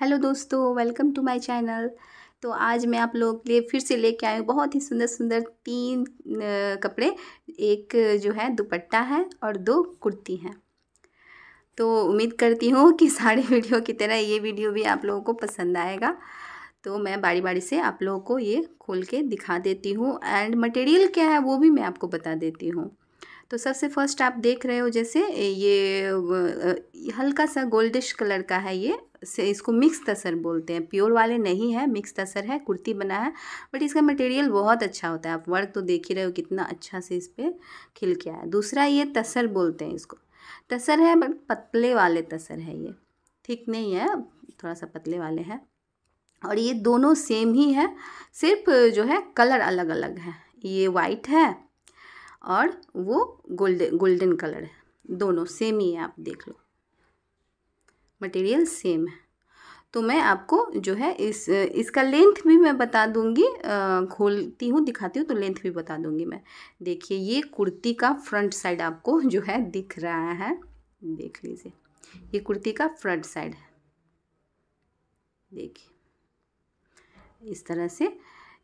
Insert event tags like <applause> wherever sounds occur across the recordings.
hello दोस्तों welcome to my channel तो आज मैं आप लोग के लिए फिर से लेके आई हूँ बहुत ही सुंदर सुंदर तीन कपड़े एक जो है दुपट्टा है और दो कुर्ती हैं तो उम्मीद करती हूँ कि सारे <laughs> वीडियो की तरह ये वीडियो भी आप लोगों को पसंद आएगा तो मैं बारी बारी से आप लोगों को ये खोल के दिखा देती हूँ एंड मटेरियल क्या है वो भी मैं आपको बता देती हूँ तो सबसे फर्स्ट आप देख रहे हो जैसे ये हल्का सा गोल्डिश कलर का है ये से इसको मिक्स तसर बोलते हैं प्योर वाले नहीं है मिक्स तसर है कुर्ती बना है बट इसका मटेरियल बहुत अच्छा होता है आप वर्क तो देख ही रहे हो कितना अच्छा से इस पर खिल के आया दूसरा ये तसर बोलते हैं इसको तसर है बट पतले वाले तसर है ये ठीक नहीं है थोड़ा सा पतले वाले हैं और ये दोनों सेम ही है सिर्फ जो है कलर अलग अलग है ये वाइट है और वो गोल्डन गोल्डन कलर है दोनों सेम ही है आप देख लो मटेरियल सेम है तो मैं आपको जो है इस इसका लेंथ भी मैं बता दूंगी खोलती हूँ दिखाती हूँ तो लेंथ भी बता दूंगी मैं देखिए ये कुर्ती का फ्रंट साइड आपको जो है दिख रहा है देख लीजिए ये कुर्ती का फ्रंट साइड है देखिए इस तरह से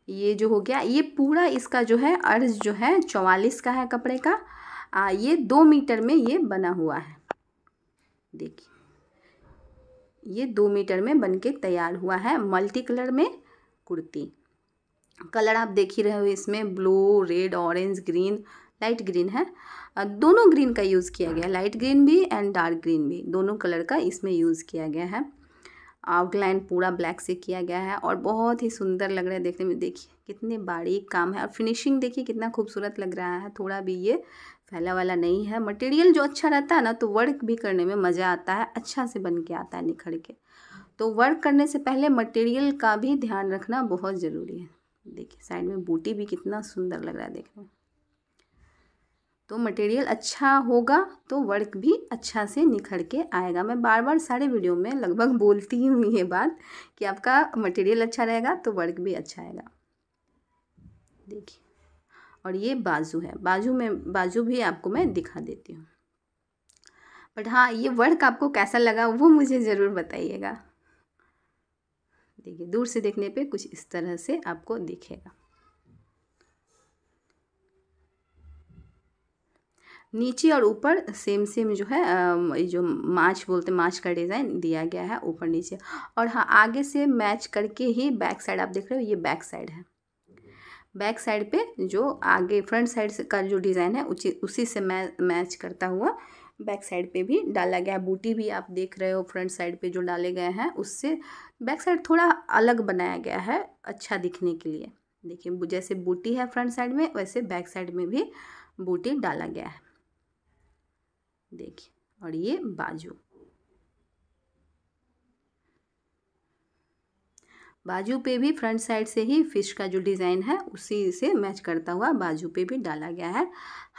ये जो हो गया ये पूरा इसका जो है अर्ज जो है चौवालीस का है कपड़े का आ, ये दो मीटर में ये बना हुआ है देखिए ये दो मीटर में बनके तैयार हुआ है मल्टी कलर में कुर्ती कलर आप देख ही रहे हो इसमें blue red orange green light green है दोनों ग्रीन का यूज़ किया गया लाइट ग्रीन भी एंड डार्क ग्रीन भी दोनों कलर का इसमें यूज़ किया गया है आउटलाइन पूरा ब्लैक से किया गया है और बहुत ही सुंदर लग रहा है देखने में देखिए कितने बारीक काम है और फिनिशिंग देखिए कितना खूबसूरत लग रहा है थोड़ा भी ये फैला वाला नहीं है मटेरियल जो अच्छा रहता है ना तो वर्क भी करने में मज़ा आता है अच्छा से बन के आता है निखर के तो वर्क करने से पहले मटेरियल का भी ध्यान रखना बहुत ज़रूरी है देखिए साइड में बूटी भी कितना सुंदर लग रहा है देखने तो मटेरियल अच्छा होगा तो वर्क भी अच्छा से निखर के आएगा मैं बार बार सारे वीडियो में लगभग <laughs> बोलती हूँ ये बात कि आपका मटेरियल अच्छा रहेगा तो वर्क भी अच्छा आएगा देखिए और ये बाजू है बाजू में बाजू भी आपको मैं दिखा देती हूँ बट हाँ ये वर्क आपको कैसा लगा वो मुझे ज़रूर बताइएगा देखिए दूर से देखने पे कुछ इस तरह से आपको दिखेगा नीचे और ऊपर सेम सेम जो है जो माछ बोलते हैं माछ का डिज़ाइन दिया गया है ऊपर नीचे और हाँ आगे से मैच करके ही बैक साइड आप देख रहे हो ये बैक साइड है बैक साइड पे जो आगे फ्रंट साइड का जो डिज़ाइन है उसी उसी से मै मैच करता हुआ बैक साइड पे भी डाला गया है बूटी भी आप देख रहे हो फ्रंट साइड पे जो डाले गए हैं उससे बैक साइड थोड़ा अलग बनाया गया है अच्छा दिखने के लिए देखिए जैसे बूटी है फ्रंट साइड में वैसे बैक साइड में भी बूटी डाला गया है देखिए और ये बाजू बाजू पे भी फ्रंट साइड से ही फिश का जो डिज़ाइन है उसी से मैच करता हुआ बाजू पे भी डाला गया है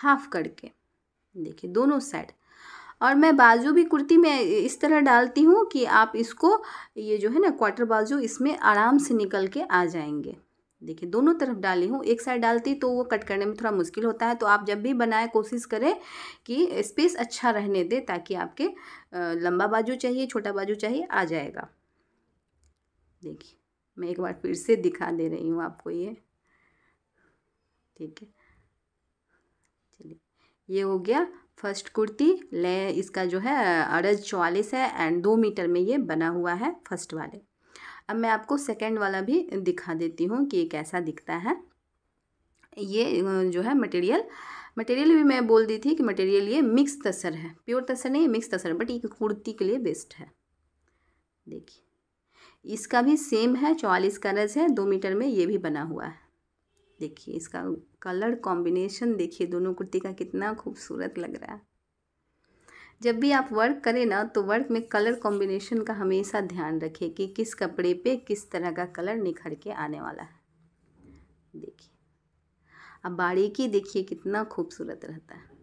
हाफ करके देखिए दोनों साइड और मैं बाजू भी कुर्ती में इस तरह डालती हूँ कि आप इसको ये जो है ना क्वार्टर बाजू इसमें आराम से निकल के आ जाएंगे देखिए दोनों तरफ डाली हूँ एक साइड डालती तो वो कट करने में थोड़ा मुश्किल होता है तो आप जब भी बनाए कोशिश करें कि स्पेस अच्छा रहने दे ताकि आपके लंबा बाजू चाहिए छोटा बाजू चाहिए आ जाएगा देखिए मैं एक बार फिर से दिखा दे रही हूँ आपको ये ठीक है चलिए ये हो गया फर्स्ट कुर्ती ले इसका जो है अरज चौवालीस है एंड दो मीटर में ये बना हुआ है फर्स्ट वाले अब मैं आपको सेकंड वाला भी दिखा देती हूँ कि ये कैसा दिखता है ये जो है मटेरियल मटेरियल भी मैं बोल दी थी कि मटेरियल ये मिक्स तसर है प्योर तसर नहीं मिक्स तसर बट ये कुर्ती के लिए बेस्ट है देखिए इसका भी सेम है चौवालीस का रज है दो मीटर में ये भी बना हुआ है देखिए इसका कलर कॉम्बिनेशन देखिए दोनों कुर्ती का कितना खूबसूरत लग रहा है जब भी आप वर्क करें ना तो वर्क में कलर कॉम्बिनेशन का हमेशा ध्यान रखें कि किस कपड़े पे किस तरह का कलर निखर के आने वाला है देखिए अब बारीकी देखिए कितना खूबसूरत रहता है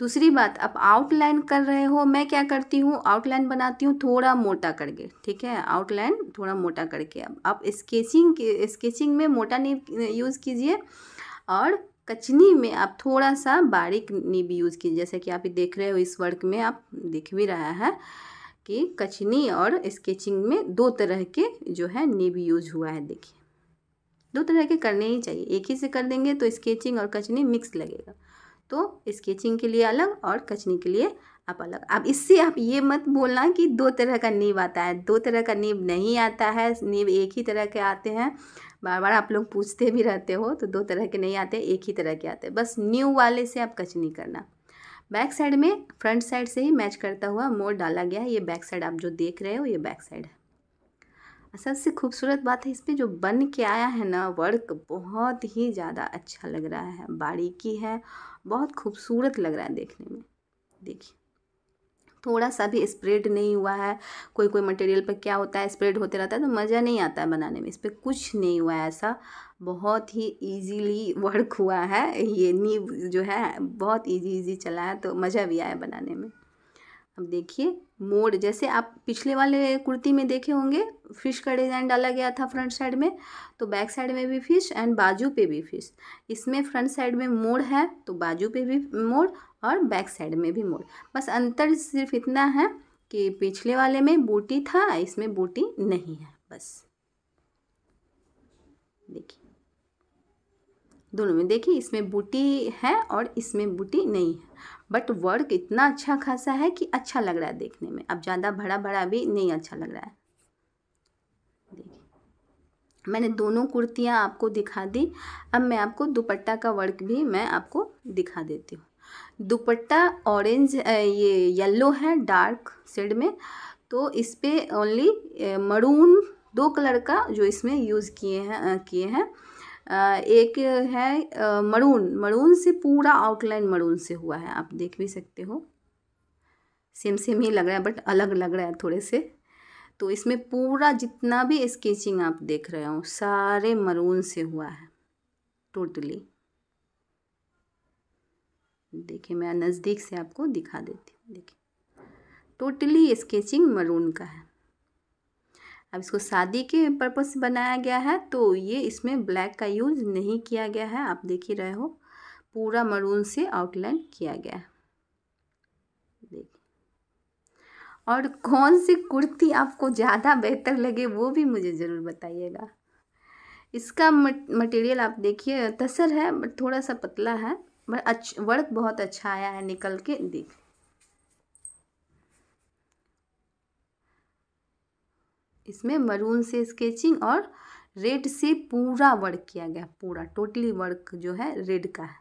दूसरी बात आप आउटलाइन कर रहे हो मैं क्या करती हूँ आउटलाइन बनाती हूँ थोड़ा मोटा करके ठीक है आउटलाइन थोड़ा मोटा करके अब आप स्केचिंग स्केचिंग में मोटा नीब यूज़ कीजिए और कचनी में आप थोड़ा सा बारीक नीब यूज़ कीजिए जैसे कि आप देख रहे हो इस वर्क में आप दिख भी रहा है कि कचनी और स्केचिंग में दो तरह के जो है नीब यूज हुआ है देखिए दो तरह के करने ही चाहिए एक ही से कर देंगे तो स्केचिंग और कचनी मिक्स लगेगा तो स्केचिंग के लिए अलग और कचने के लिए आप अलग अब इससे आप ये मत बोलना कि दो तरह का नीब आता है दो तरह का नीब नहीं आता है नीब एक ही तरह के आते हैं बार बार आप लोग पूछते भी रहते हो तो दो तरह के नहीं आते एक ही तरह के आते हैं बस न्यू वाले से आप कचनी करना बैक साइड में फ्रंट साइड से ही मैच करता हुआ मोड़ डाला गया है ये बैक साइड आप जो देख रहे हो ये बैक साइड है सबसे खूबसूरत बात है इस पर जो बन के आया है ना वर्क बहुत ही ज़्यादा अच्छा लग रहा है बारीकी है बहुत खूबसूरत लग रहा है देखने में देखिए थोड़ा सा भी स्प्रेड नहीं हुआ है कोई कोई मटेरियल पर क्या होता है स्प्रेड होते रहता है तो मज़ा नहीं आता है बनाने में इस पर कुछ नहीं हुआ है ऐसा बहुत ही इजीली वर्क हुआ है ये नींव जो है बहुत इजी इजी चला है तो मज़ा भी आया बनाने में अब देखिए मोड जैसे आप पिछले वाले कुर्ती में देखे होंगे फिश का डिज़ाइन डाला गया था फ्रंट साइड में तो बैक साइड में भी फिश एंड बाजू पे भी फिश इसमें फ्रंट साइड में मोड़ है तो बाजू पे भी मोड़ और बैक साइड में भी मोड़ बस अंतर सिर्फ इतना है कि पिछले वाले में बूटी था इसमें बूटी नहीं है बस देखिए दोनों में देखिए इसमें बूटी है और इसमें बूटी नहीं है बट वर्क इतना अच्छा खासा है कि अच्छा लग रहा है देखने में अब ज़्यादा भरा भरा भी नहीं अच्छा लग रहा है देखिए मैंने दोनों कुर्तियाँ आपको दिखा दी अब मैं आपको दुपट्टा का वर्क भी मैं आपको दिखा देती हूँ दुपट्टा ऑरेंज ये येलो है डार्क शेड में तो इस पर ओनली मरून दो कलर का जो इसमें यूज़ किए हैं किए हैं एक है मरून मरून से पूरा आउटलाइन मरून से हुआ है आप देख भी सकते हो सेम सेम ही लग रहा है बट अलग लग रहा है थोड़े से तो इसमें पूरा जितना भी स्केचिंग आप देख रहे हो सारे मरून से हुआ है टोटली देखिए मैं नज़दीक से आपको दिखा देती हूँ देखिए टोटली स्केचिंग मरून का है अब इसको शादी के पर्पज़ से बनाया गया है तो ये इसमें ब्लैक का यूज़ नहीं किया गया है आप देख ही रहे हो पूरा मरून से आउटलाइन किया गया है देखिए और कौन सी कुर्ती आपको ज़्यादा बेहतर लगे वो भी मुझे ज़रूर बताइएगा इसका मटेरियल आप देखिए तसर है बट थोड़ा सा पतला है बट अच्छ वर्क बहुत अच्छा आया है निकल के देख इसमें मरून से स्केचिंग और रेड से पूरा वर्क किया गया पूरा टोटली वर्क जो है रेड का है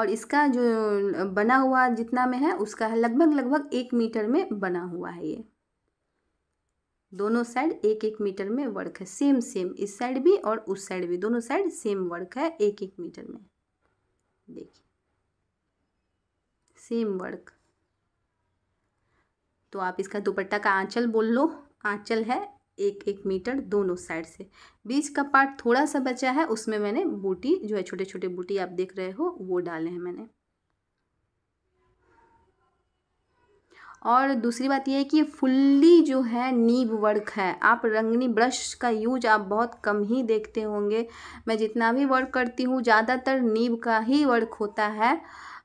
और इसका जो बना हुआ जितना में है उसका है लगभग लगभग एक मीटर में बना हुआ है ये दोनों साइड एक एक मीटर में वर्क है सेम सेम इस साइड भी और उस साइड भी दोनों साइड सेम वर्क है एक एक मीटर में देखिए सेम वर्क तो आप इसका दुपट्टा का आंचल बोल लो आंचल है एक एक मीटर दोनों साइड से बीच का पार्ट थोड़ा सा बचा है उसमें मैंने बूटी जो है छोटे छोटे बूटी आप देख रहे हो वो डाले हैं मैंने और दूसरी बात यह है कि ये फुल्ली जो है नीब वर्क है आप रंगनी ब्रश का यूज आप बहुत कम ही देखते होंगे मैं जितना भी वर्क करती हूँ ज़्यादातर नीब का ही वर्क होता है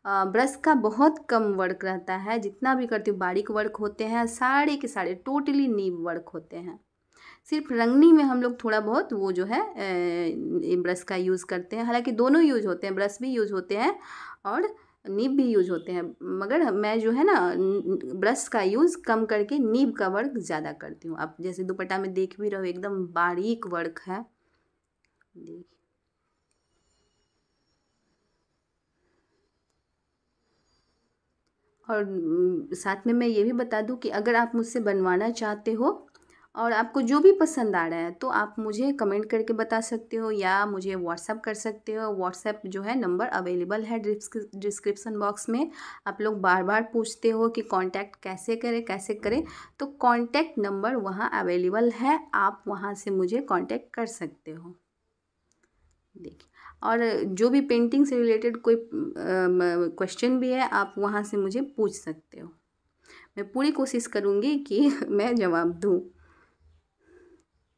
ब्रश का बहुत कम वर्क रहता है जितना भी करती हूँ बारीक वर्क होते हैं सारे के सारे टोटली नीब वर्क होते हैं सिर्फ रंगनी में हम लोग थोड़ा बहुत वो जो है ब्रश का यूज़ करते हैं हालांकि दोनों यूज होते हैं ब्रश भी यूज होते हैं और नीब भी यूज होते हैं मगर मैं जो है ना ब्रश का यूज़ कम करके नीब का वर्क ज़्यादा करती हूँ आप जैसे दुपट्टा में देख भी रहो एकदम बारीक वर्क है देखिए और साथ में मैं ये भी बता दूँ कि अगर आप मुझसे बनवाना चाहते हो और आपको जो भी पसंद आ रहा है तो आप मुझे कमेंट करके बता सकते हो या मुझे व्हाट्सअप कर सकते हो व्हाट्सएप जो है नंबर अवेलेबल है डिस्क्रिप्सन बॉक्स में आप लोग बार बार पूछते हो कि कांटेक्ट कैसे करें कैसे करें तो कांटेक्ट नंबर वहाँ अवेलेबल है आप वहाँ से मुझे कांटेक्ट कर सकते हो देखिए और जो भी पेंटिंग से रिलेटेड कोई क्वेश्चन भी है आप वहाँ से मुझे पूछ सकते हो मैं पूरी कोशिश करूँगी कि <laughs> मैं जवाब दूँ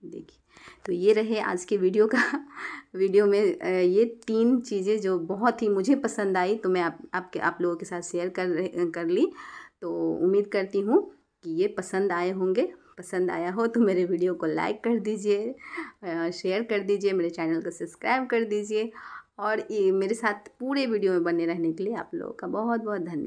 देखिए तो ये रहे आज के वीडियो का <laughs> वीडियो में ये तीन चीज़ें जो बहुत ही मुझे पसंद आई तो मैं आप आपके आप लोगों के साथ शेयर कर कर ली तो उम्मीद करती हूँ कि ये पसंद आए होंगे पसंद आया हो तो मेरे वीडियो को लाइक कर दीजिए शेयर कर दीजिए मेरे चैनल को सब्सक्राइब कर दीजिए और ये मेरे साथ पूरे वीडियो में बने रहने के लिए आप लोगों का बहुत बहुत धन्यवाद